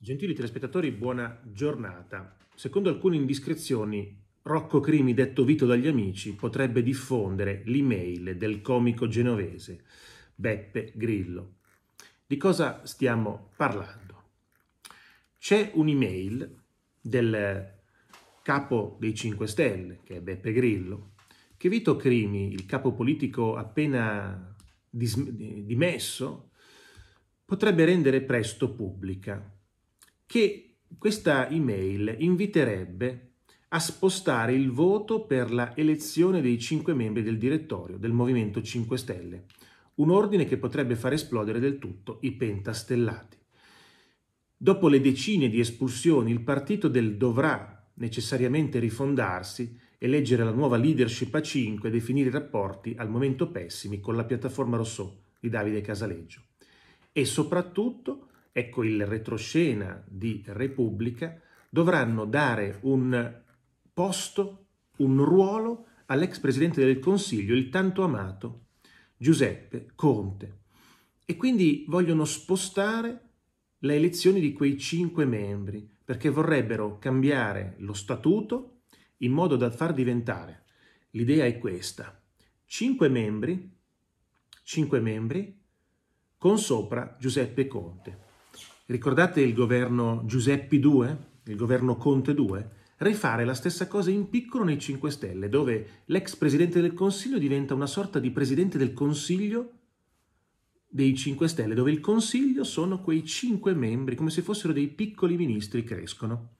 Gentili telespettatori, buona giornata. Secondo alcune indiscrezioni, Rocco Crimi, detto Vito dagli amici, potrebbe diffondere l'email del comico genovese Beppe Grillo. Di cosa stiamo parlando? C'è un'email del capo dei 5 Stelle, che è Beppe Grillo, che Vito Crimi, il capo politico appena dimesso, potrebbe rendere presto pubblica che questa email inviterebbe a spostare il voto per la elezione dei cinque membri del direttorio del Movimento 5 Stelle, un ordine che potrebbe far esplodere del tutto i pentastellati. Dopo le decine di espulsioni, il partito del dovrà necessariamente rifondarsi, eleggere la nuova leadership a 5 e definire i rapporti al momento pessimi con la piattaforma Rousseau di Davide Casaleggio. E soprattutto ecco il retroscena di Repubblica, dovranno dare un posto, un ruolo all'ex presidente del Consiglio, il tanto amato Giuseppe Conte. E quindi vogliono spostare le elezioni di quei cinque membri, perché vorrebbero cambiare lo statuto in modo da far diventare, l'idea è questa, cinque membri, cinque membri con sopra Giuseppe Conte. Ricordate il governo Giuseppi II, il governo Conte II? Rifare la stessa cosa in piccolo nei 5 Stelle, dove l'ex presidente del Consiglio diventa una sorta di presidente del Consiglio dei 5 Stelle, dove il Consiglio sono quei 5 membri, come se fossero dei piccoli ministri crescono.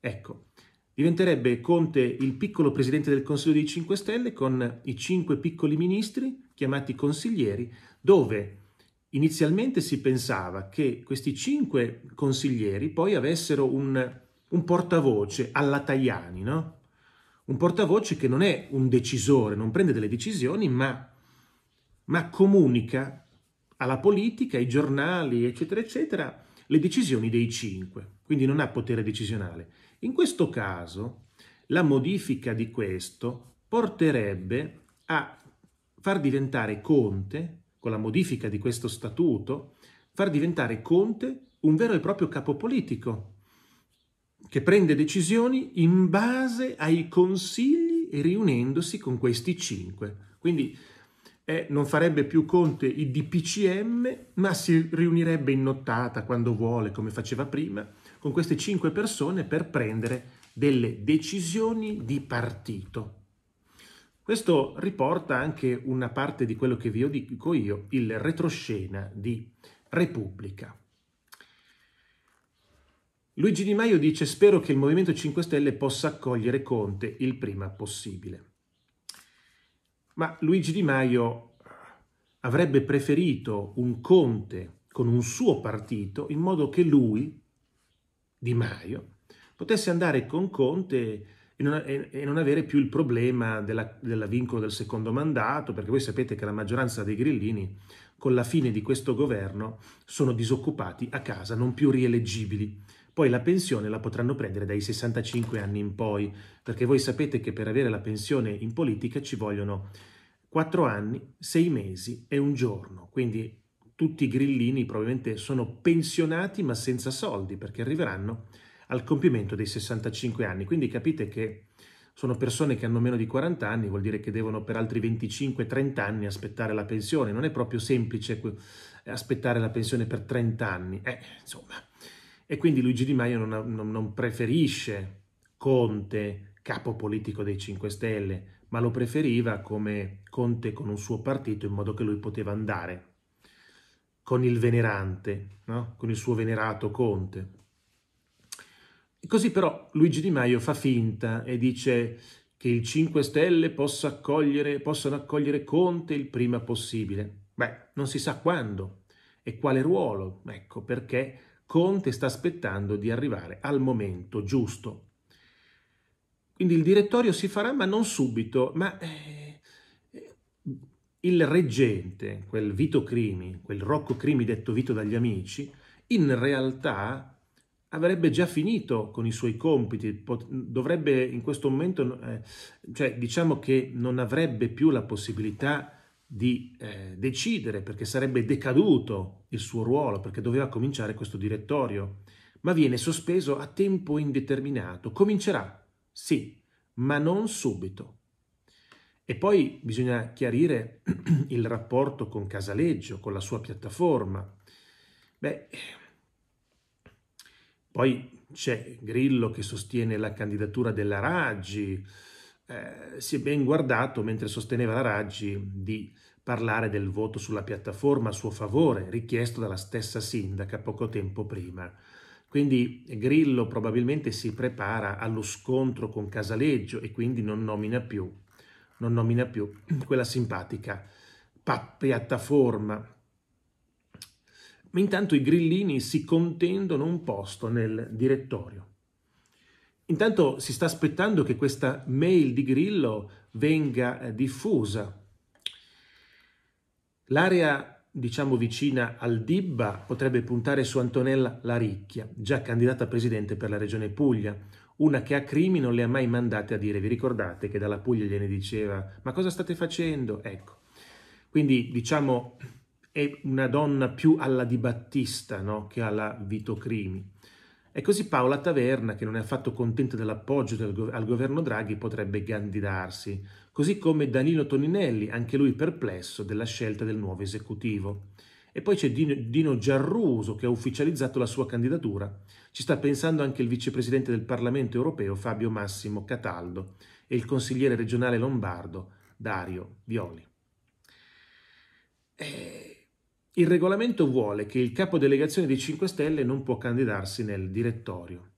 Ecco, diventerebbe Conte il piccolo presidente del Consiglio dei 5 Stelle con i 5 piccoli ministri, chiamati consiglieri, dove Inizialmente si pensava che questi cinque consiglieri poi avessero un, un portavoce alla Tajani, no? un portavoce che non è un decisore, non prende delle decisioni, ma, ma, comunica alla politica, ai giornali, eccetera, eccetera, le decisioni dei cinque, quindi non ha potere decisionale. In questo caso, la modifica di questo porterebbe a far diventare Conte con la modifica di questo statuto, far diventare Conte un vero e proprio capo politico che prende decisioni in base ai consigli e riunendosi con questi cinque. Quindi eh, non farebbe più Conte i DPCM, ma si riunirebbe in nottata quando vuole, come faceva prima, con queste cinque persone per prendere delle decisioni di partito. Questo riporta anche una parte di quello che vi dico io, il retroscena di Repubblica. Luigi Di Maio dice spero che il Movimento 5 Stelle possa accogliere Conte il prima possibile. Ma Luigi Di Maio avrebbe preferito un Conte con un suo partito in modo che lui, Di Maio, potesse andare con Conte e non, e non avere più il problema della, della vincolo del secondo mandato, perché voi sapete che la maggioranza dei grillini con la fine di questo governo sono disoccupati a casa, non più rieleggibili. Poi la pensione la potranno prendere dai 65 anni in poi, perché voi sapete che per avere la pensione in politica ci vogliono 4 anni, 6 mesi e un giorno. Quindi tutti i grillini probabilmente sono pensionati ma senza soldi, perché arriveranno al compimento dei 65 anni. Quindi capite che sono persone che hanno meno di 40 anni, vuol dire che devono per altri 25-30 anni aspettare la pensione. Non è proprio semplice aspettare la pensione per 30 anni. Eh, insomma. E quindi Luigi Di Maio non, non preferisce Conte, capo politico dei 5 Stelle, ma lo preferiva come Conte con un suo partito in modo che lui poteva andare con il venerante, no? con il suo venerato Conte. Così però Luigi Di Maio fa finta e dice che il 5 Stelle possa accogliere, possano accogliere Conte il prima possibile. Beh, non si sa quando e quale ruolo, ecco perché Conte sta aspettando di arrivare al momento giusto. Quindi il direttorio si farà, ma non subito, ma eh, il reggente, quel Vito Crimi, quel Rocco Crimi detto Vito dagli amici, in realtà avrebbe già finito con i suoi compiti, dovrebbe in questo momento, eh, cioè diciamo che non avrebbe più la possibilità di eh, decidere perché sarebbe decaduto il suo ruolo, perché doveva cominciare questo direttorio, ma viene sospeso a tempo indeterminato. Comincerà, sì, ma non subito. E poi bisogna chiarire il rapporto con Casaleggio, con la sua piattaforma. Beh, poi c'è Grillo che sostiene la candidatura della Raggi, eh, si è ben guardato mentre sosteneva la Raggi di parlare del voto sulla piattaforma a suo favore, richiesto dalla stessa sindaca poco tempo prima. Quindi Grillo probabilmente si prepara allo scontro con Casaleggio e quindi non nomina più, non nomina più quella simpatica piattaforma ma intanto i grillini si contendono un posto nel direttorio. Intanto si sta aspettando che questa mail di Grillo venga eh, diffusa. L'area, diciamo, vicina al Dibba potrebbe puntare su Antonella Laricchia, già candidata a presidente per la regione Puglia, una che a Crimi non le ha mai mandate a dire. Vi ricordate che dalla Puglia gliene diceva ma cosa state facendo? Ecco, quindi diciamo è una donna più alla Di Battista no? che alla Vito Crimi. E così Paola Taverna, che non è affatto contenta dell'appoggio del, al governo Draghi, potrebbe candidarsi, così come Danilo Toninelli, anche lui perplesso della scelta del nuovo esecutivo. E poi c'è Dino, Dino Giarruso, che ha ufficializzato la sua candidatura. Ci sta pensando anche il vicepresidente del Parlamento europeo Fabio Massimo Cataldo e il consigliere regionale lombardo Dario Violi. E eh, il regolamento vuole che il capodelegazione dei 5 Stelle non può candidarsi nel direttorio.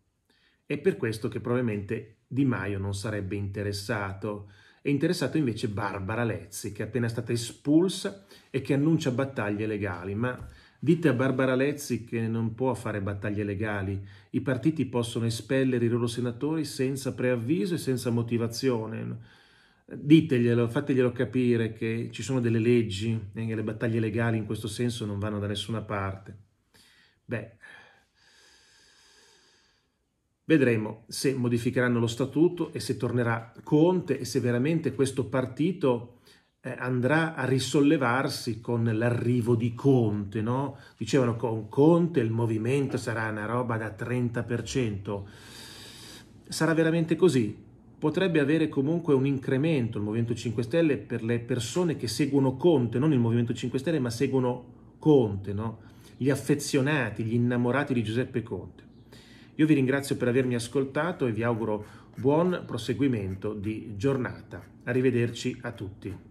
È per questo che probabilmente Di Maio non sarebbe interessato. È interessato invece Barbara Lezzi, che è appena stata espulsa e che annuncia battaglie legali. Ma dite a Barbara Lezzi che non può fare battaglie legali. I partiti possono espellere i loro senatori senza preavviso e senza motivazione diteglielo, fateglielo capire che ci sono delle leggi e eh, le battaglie legali in questo senso non vanno da nessuna parte. Beh, vedremo se modificheranno lo statuto e se tornerà Conte e se veramente questo partito eh, andrà a risollevarsi con l'arrivo di Conte, no? Dicevano con Conte il movimento sarà una roba da 30%. Sarà veramente così? potrebbe avere comunque un incremento il Movimento 5 Stelle per le persone che seguono Conte, non il Movimento 5 Stelle, ma seguono Conte, no? gli affezionati, gli innamorati di Giuseppe Conte. Io vi ringrazio per avermi ascoltato e vi auguro buon proseguimento di giornata. Arrivederci a tutti.